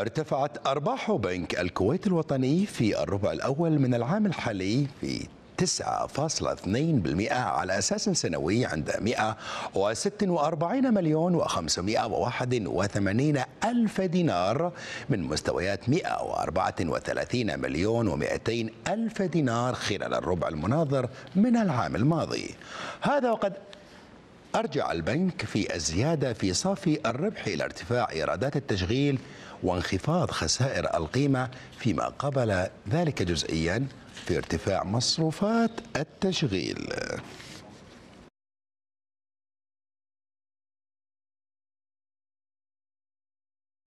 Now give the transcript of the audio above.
ارتفعت أرباح بنك الكويت الوطني في الربع الأول من العام الحالي في 9.2% على أساس سنوي عند 146 مليون و581 ألف دينار من مستويات 134 مليون و200 ألف دينار خلال الربع المناظر من العام الماضي هذا وقد أرجع البنك في الزيادة في صافي الربح إلى ارتفاع إيرادات التشغيل وانخفاض خسائر القيمة فيما قبل ذلك جزئيا في ارتفاع مصروفات التشغيل